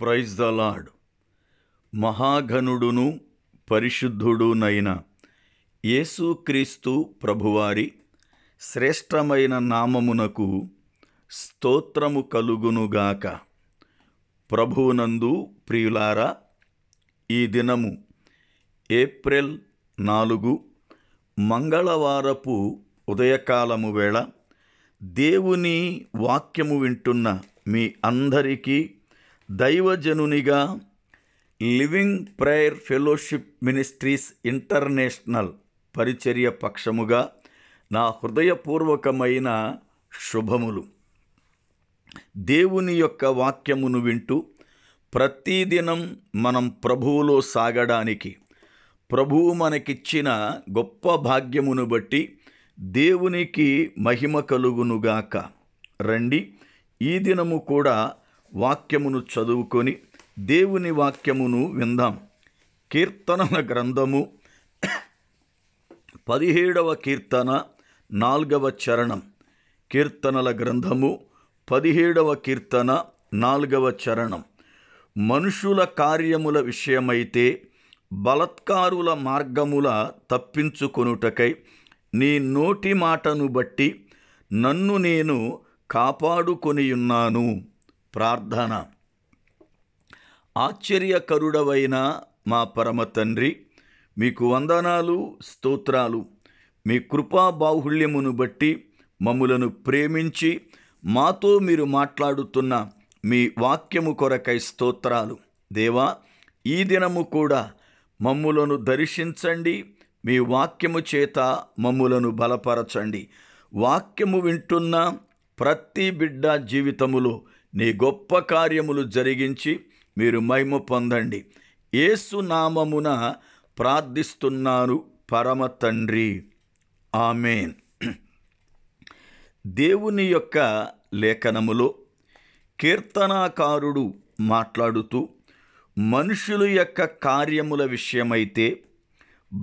praise the lord మహాఘనుడును పరిశుద్ధుడునైన యేసుక్రీస్తు ప్రభువారి శ్రేష్టమైన నామమునకు స్తోత్రము కలుగునుగాక ప్రభువునందు ప్రియులారా ఈ దినము ఏప్రిల్ నాలుగు మంగళవారపు ఉదయకాలము వేళ దేవుని వాక్యము వింటున్న మీ అందరికీ దైవజనునిగా living prayer fellowship ministries international పరిచర్య పక్షముగా నా హృదయపూర్వకమైన శుభములు దేవుని యొక్క వాక్యమును వింటూ ప్రతిదినం మనం ప్రభువులో సాగడానికి ప్రభువు మనకిచ్చిన గొప్ప భాగ్యమును బట్టి దేవునికి మహిమ కలుగునుగాక రండి ఈ దినము కూడా వాక్యమును చదువుకొని దేవుని వాక్యమును విందాం కీర్తనల గ్రంథము పదిహేడవ కీర్తన నాలుగవ చరణం కీర్తనల గ్రంథము పదిహేడవ కీర్తన నాలుగవ చరణం మనుషుల కార్యముల విషయమైతే బలత్కారుల మార్గముల తప్పించుకొనుటకై నీ నోటి మాటను బట్టి నన్ను నేను కాపాడుకొనియున్నాను ప్రార్థన ఆశ్చర్యకరుడవైన మా పరమ తండ్రి మీకు వందనాలు స్తోత్రాలు మీ కృపా బాహుళ్యమును బట్టి మమ్ములను ప్రేమించి మాతో మీరు మాట్లాడుతున్న మీ వాక్యము కొరకై స్తోత్రాలు దేవా ఈ దినము కూడా మమ్ములను దర్శించండి మీ వాక్యము చేత మమ్ములను బలపరచండి వాక్యము వింటున్న ప్రతి బిడ్డ జీవితములో నీ గొప్ప కార్యములు జరిగించి మీరు మహిమ పొందండి ఏసు నామమున ప్రార్థిస్తున్నారు పరమ తండ్రి ఆమెన్ దేవుని యొక్క లేఖనములో కీర్తనాకారుడు మాట్లాడుతూ మనుషుల యొక్క కార్యముల విషయమైతే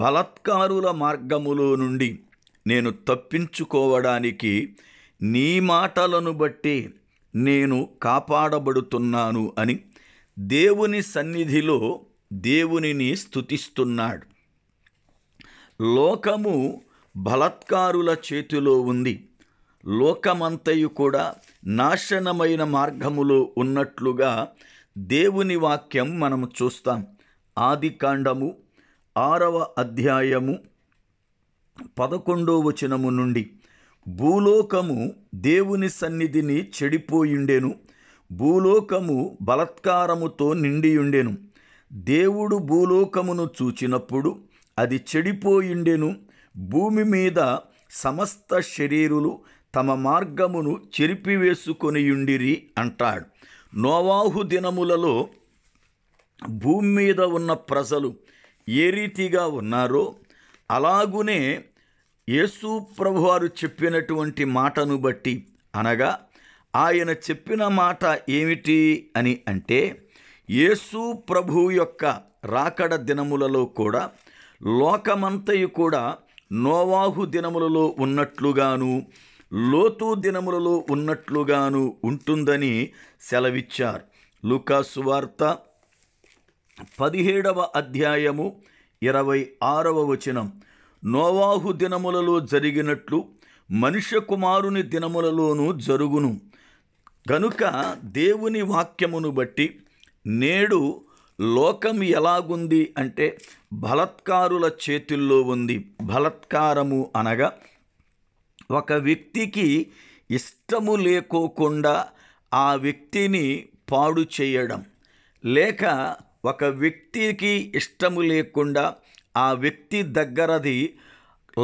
బలత్కారుల మార్గములో నుండి నేను తప్పించుకోవడానికి నీ మాటలను బట్టి నేను కాపాడబడుతున్నాను అని దేవుని సన్నిధిలో దేవునిని స్థుతిస్తున్నాడు లోకము బలత్కారుల చేతిలో ఉంది లోకమంతయు కూడా నాశనమైన మార్గములో ఉన్నట్లుగా దేవుని వాక్యం మనం చూస్తాం ఆది కాండము ఆరవ అధ్యాయము పదకొండో వచనము నుండి భూలోకము దేవుని సన్నిధిని చెడిపోయుండెను భూలోకము బలత్కారముతో నిండియుండెను దేవుడు భూలోకమును చూచినప్పుడు అది చెడిపోయుండెను భూమి మీద సమస్త శరీరులు తమ మార్గమును చెరిపివేసుకొనియుండిరి అంటాడు నోవాహు దినములలో భూమి మీద ఉన్న ప్రజలు ఏ రీతిగా ఉన్నారో అలాగునే యేసు ప్రభువారు చెప్పినటువంటి మాటను బట్టి అనగా ఆయన చెప్పిన మాట ఏమిటి అని అంటే యేసు ప్రభు యొక్క రాకడ దినములలో కూడా లోకమంతయు కూడా నోవాహు దినములలో ఉన్నట్లుగాను లోతు దినములలో ఉన్నట్లుగాను ఉంటుందని సెలవిచ్చారు లుకాసు వార్త పదిహేడవ అధ్యాయము ఇరవై ఆరవ వచనం నోవాహు దినములలో జరిగినట్లు మనుష్య కుమారుని దినములలోనూ జరుగును కనుక దేవుని వాక్యమును బట్టి నేడు లోకం ఎలాగుంది అంటే బలత్కారుల చేతుల్లో ఉంది బలత్కారము అనగా ఒక వ్యక్తికి ఇష్టము లేకోకుండా ఆ వ్యక్తిని పాడు చేయడం లేక ఒక వ్యక్తికి ఇష్టము లేకుండా ఆ వ్యక్తి దగ్గరది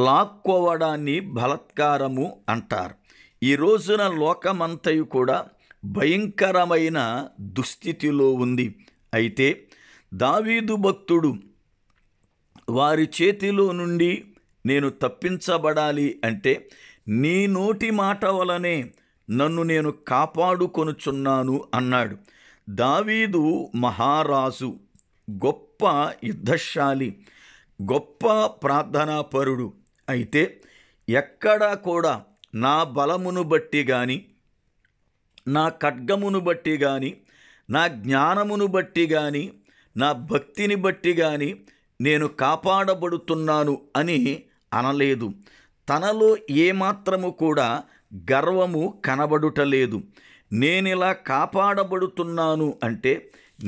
లాక్కోవడాన్ని బలత్కారము అంటారు ఈ రోజున లోకమంతయు కూడా భయంకరమైన దుస్థితిలో ఉంది అయితే దావీదు భక్తుడు వారి చేతిలో నుండి నేను తప్పించబడాలి అంటే నీ నోటి మాట వలనే నన్ను నేను కాపాడుకొనుచున్నాను అన్నాడు దావీదు మహారాజు గొప్ప యుద్ధశాలి గొప్ప ప్రార్థనాపరుడు అయితే ఎక్కడా కూడా నా బలమును బట్టి కానీ నా ఖడ్గమును బట్టి కానీ నా జ్ఞానమును బట్టి కానీ నా భక్తిని బట్టి కానీ నేను కాపాడబడుతున్నాను అని అనలేదు తనలో ఏమాత్రము కూడా గర్వము కనబడుటలేదు నేనిలా కాపాడబడుతున్నాను అంటే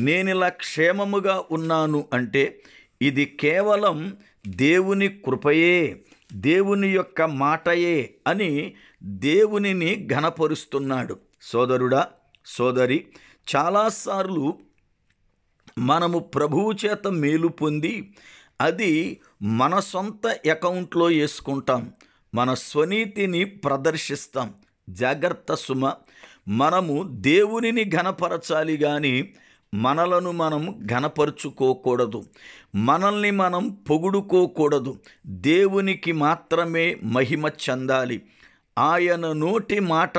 నేనిలా క్షేమముగా ఉన్నాను అంటే ఇది కేవలం దేవుని కృపయే దేవుని యొక్క మాటయే అని దేవునిని ఘనపరుస్తున్నాడు సోదరుడా సోదరి చాలాసార్లు మనము ప్రభువు చేత మేలు పొంది అది మన సొంత అకౌంట్లో వేసుకుంటాం మన స్వనీతిని ప్రదర్శిస్తాం జాగ్రత్త సుమ మనము దేవునిని ఘనపరచాలి కానీ మనలను మనం ఘనపరుచుకోకూడదు మనల్ని మనం పొగుడుకోకూడదు దేవునికి మాత్రమే మహిమ చెందాలి ఆయన నోటి మాట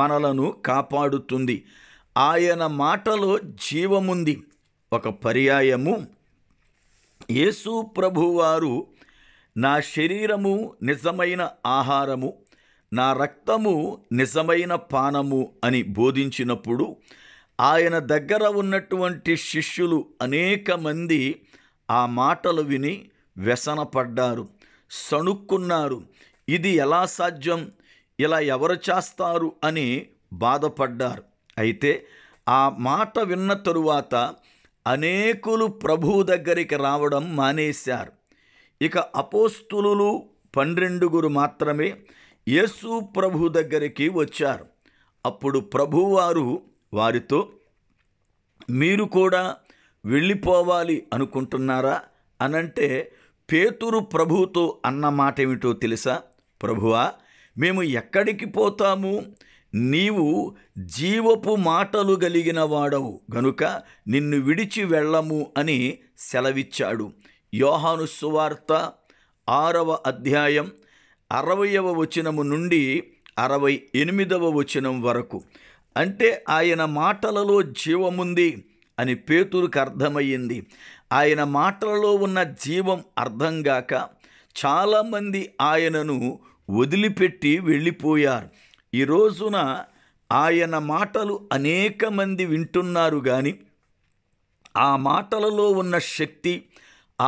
మనలను కాపాడుతుంది ఆయన మాటలో జీవముంది ఒక పర్యాయము యేసు ప్రభువారు నా శరీరము నిజమైన ఆహారము నా రక్తము నిజమైన పానము అని బోధించినప్పుడు ఆయన దగ్గర ఉన్నటువంటి శిష్యులు అనేక మంది ఆ మాటలు విని వ్యసనపడ్డారు సణుక్కున్నారు ఇది ఎలా సాధ్యం ఇలా ఎవరు చేస్తారు అని బాధపడ్డారు అయితే ఆ మాట విన్న తరువాత అనేకులు ప్రభువు దగ్గరికి రావడం మానేశారు ఇక అపోస్తులు పన్నెండుగురు మాత్రమే యేసు ప్రభు దగ్గరికి వచ్చారు అప్పుడు ప్రభువారు వారితో మీరు కూడా వెళ్ళిపోవాలి అనుకుంటున్నారా అనంటే పేతురు ప్రభువుతో అన్న మాట ఏమిటో తెలుసా ప్రభువా మేము ఎక్కడికి పోతాము నీవు జీవపు మాటలు కలిగిన వాడవు గనుక నిన్ను విడిచి వెళ్ళము అని సెలవిచ్చాడు యోహాను సువార్త ఆరవ అధ్యాయం అరవయవ వచనము నుండి అరవై ఎనిమిదవ వచనం వరకు అంటే ఆయన మాటలలో జీవముంది అని పేతురుకు అర్థమయ్యింది ఆయన మాటలలో ఉన్న జీవం అర్థం గాక చాలామంది ఆయనను వదిలిపెట్టి వెళ్ళిపోయారు ఈరోజున ఆయన మాటలు అనేక మంది వింటున్నారు కానీ ఆ మాటలలో ఉన్న శక్తి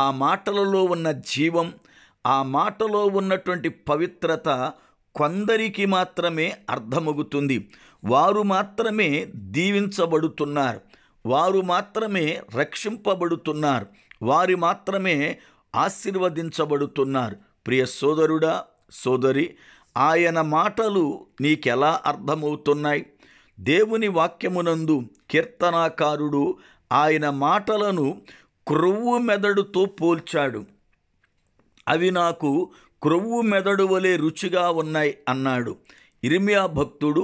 ఆ మాటలలో ఉన్న జీవం ఆ మాటలో ఉన్నటువంటి పవిత్రత కొందరికి మాత్రమే అర్థమగుతుంది వారు మాత్రమే దీవించబడుతున్నారు వారు మాత్రమే రక్షింపబడుతున్నారు వారి మాత్రమే ఆశీర్వదించబడుతున్నారు ప్రియ సోదరుడా సోదరి ఆయన మాటలు నీకెలా అర్థమవుతున్నాయి దేవుని వాక్యమునందు కీర్తనాకారుడు ఆయన మాటలను క్రొవ్వు మెదడుతో పోల్చాడు అవి నాకు క్రొవ్వు మెదడు వలె రుచిగా ఉన్నాయి అన్నాడు ఇర్మియా భక్తుడు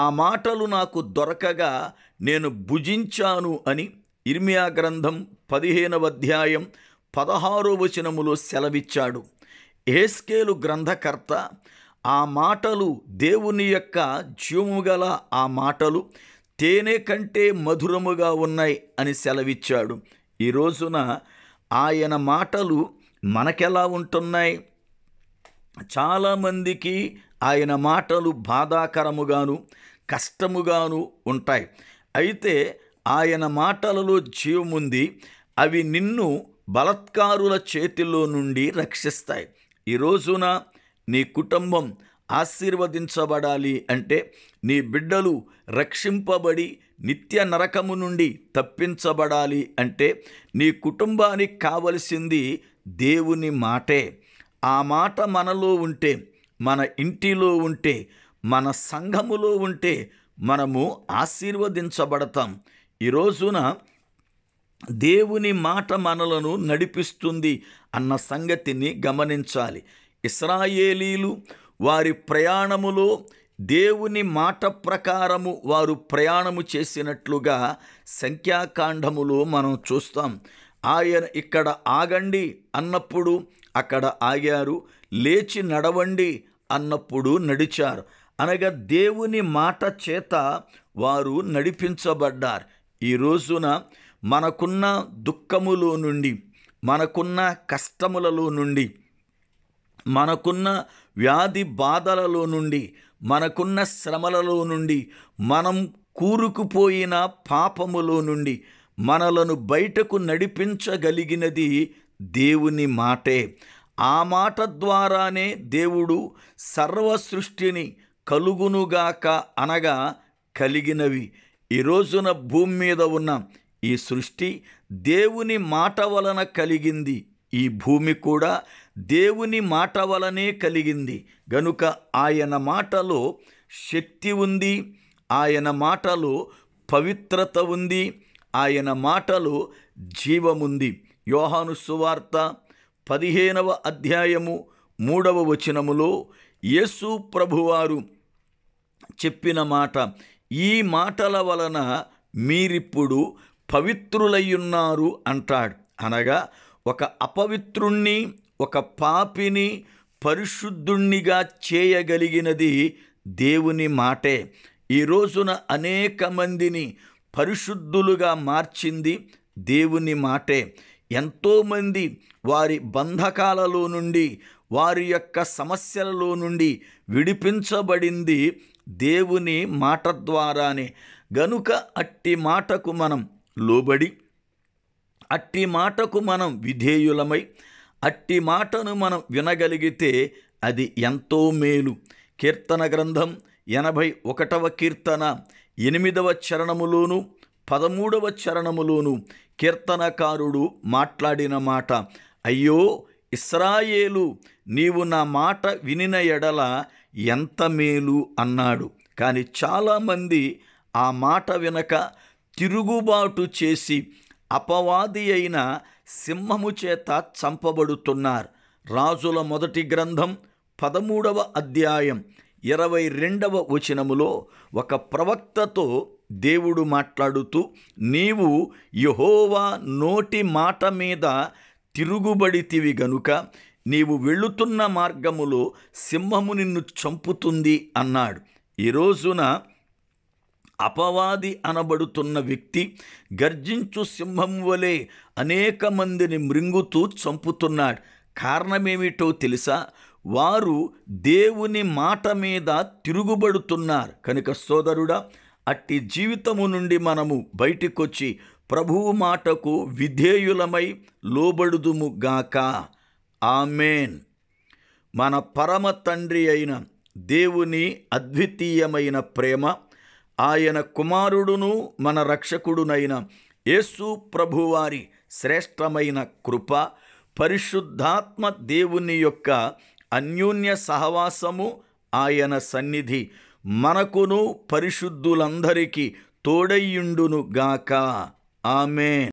ఆ మాటలు నాకు దొరకగా నేను భుజించాను అని ఇర్మియా గ్రంథం పదిహేనవ అధ్యాయం పదహారో వచనములో సెలవిచ్చాడు ఏస్కేలు గ్రంథకర్త ఆ మాటలు దేవుని యొక్క జీవము గల ఆ మాటలు తేనె కంటే మధురముగా ఉన్నాయి అని సెలవిచ్చాడు ఈ రోజున ఆయన మాటలు మనకెలా ఉంటున్నాయి చాలామందికి ఆయన మాటలు బాధాకరముగాను కష్టముగాను ఉంటాయి అయితే ఆయన మాటలలో జీవముంది అవి నిన్ను బలత్కారుల చేతిలో నుండి రక్షిస్తాయి ఈ రోజున నీ కుటుంబం ఆశీర్వదించబడాలి అంటే నీ బిడ్డలు రక్షింపబడి నిత్య నరకము నుండి తప్పించబడాలి అంటే నీ కుటుంబానికి కావలసింది దేవుని మాటే ఆ మాట మనలో ఉంటే మన ఇంటిలో ఉంటే మన సంఘములో ఉంటే మనము ఆశీర్వదించబడతాం ఈ రోజున దేవుని మాట మనలను నడిపిస్తుంది అన్న సంగతిని గమనించాలి ఇస్రాయేలీలు వారి ప్రయాణములో దేవుని మాట ప్రకారము వారు ప్రయాణము చేసినట్లుగా సంఖ్యాకాండములో మనం చూస్తాం ఆయన ఇక్కడ ఆగండి అన్నప్పుడు అక్కడ ఆగారు లేచి నడవండి అన్నప్పుడు నడిచారు అనగా దేవుని మాట చేత వారు నడిపించబడ్డారు ఈ రోజున మనకున్న దుఃఖములో నుండి మనకున్న కష్టములలో నుండి మనకున్న వ్యాధి బాధలలో నుండి మనకున్న శ్రమలలో నుండి మనం కూరుకుపోయిన పాపములో నుండి మనలను బయటకు నడిపించగలిగినది దేవుని మాటే ఆ మాట ద్వారానే దేవుడు సర్వ సృష్టిని కలుగునుగాక అనగా కలిగినవి ఈ రోజున భూమి మీద ఉన్న ఈ సృష్టి దేవుని మాట వలన కలిగింది ఈ భూమి కూడా దేవుని మాట వలనే కలిగింది గనుక ఆయన మాటలో శక్తి ఉంది ఆయన మాటలో పవిత్రత ఉంది ఆయన మాటలో జీవముంది యోహాను సువార్త పదిహేనవ అధ్యాయము మూడవ వచనములో యేసు ప్రభువారు చెప్పిన మాట ఈ మాటల వలన మీరిప్పుడు పవిత్రులయ్యున్నారు అంటాడు అనగా ఒక అపవిత్రుణ్ణి ఒక పాపిని పరిశుద్ధుణ్ణిగా చేయగలిగినది దేవుని మాటే ఈ రోజున అనేక మందిని పరిశుద్ధులుగా మార్చింది దేవుని మాటే ఎంతోమంది వారి బంధకాలలో నుండి వారి యొక్క సమస్యలలో నుండి విడిపించబడింది దేవుని మాట ద్వారానే గనుక అట్టి మాటకు మనం లోబడి అట్టి మాటకు మనం విధేయులమై అట్టి మాటను మనం వినగలిగితే అది ఎంతో మేలు కీర్తన గ్రంథం ఎనభై ఒకటవ కీర్తన ఎనిమిదవ చరణములోను పదమూడవ చరణములోను కీర్తనకారుడు మాట్లాడిన మాట అయ్యో ఇస్రాయేలు నీవు నా మాట వినిన ఎడల ఎంత మేలు అన్నాడు కానీ చాలామంది ఆ మాట వినక తిరుగుబాటు చేసి అపవాది అయిన సింహము చేత చంపబడుతున్నారు రాజుల మొదటి గ్రంథం పదమూడవ అధ్యాయం ఇరవై రెండవ వచనములో ఒక ప్రవక్తతో దేవుడు మాట్లాడుతూ నీవు యహోవా నోటి మాట మీద తిరుగుబడితివి గనుక నీవు వెళుతున్న మార్గములో సింహము నిన్ను చంపుతుంది అన్నాడు ఈ రోజున అపవాది అనబడుతున్న వ్యక్తి గర్జించు సింహం వలె అనేక మందిని మృంగుతూ చంపుతున్నాడు కారణమేమిటో తెలుసా వారు దేవుని మాట మీద తిరుగుబడుతున్నారు కనుక సోదరుడా అట్టి జీవితము నుండి మనము బయటికొచ్చి ప్రభువు మాటకు విధేయులమై లోబడుదుము గాక ఆమెన్ మన పరమ తండ్రి అయిన దేవుని అద్వితీయమైన ప్రేమ ఆయన కుమారుడును మన రక్షకుడునైన యేసు ప్రభువారి శ్రేష్టమైన కృప పరిశుద్ధాత్మ దేవుని యొక్క అన్యోన్య సహవాసము ఆయన సన్నిధి మనకును పరిశుద్ధులందరికీ తోడయ్యుండునుగాక ఆమె